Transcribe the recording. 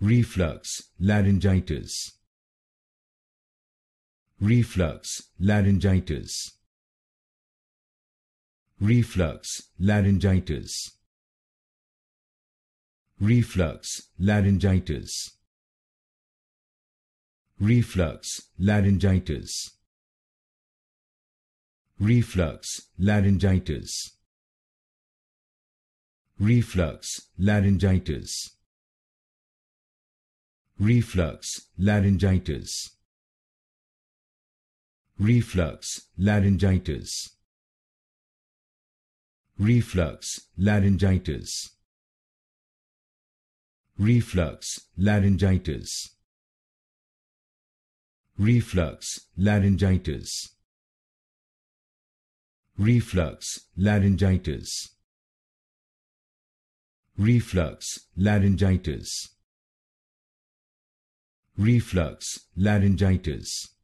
reflux, laryngitis, reflux, laryngitis, reflux, laryngitis, reflux, laryngitis, reflux, laryngitis, reflux, laryngitis, reflux, laryngitis reflux, laryngitis, reflux, laryngitis, reflux, laryngitis, reflux, laryngitis, reflux, laryngitis, reflux, laryngitis, reflux, laryngitis reflux, laryngitis.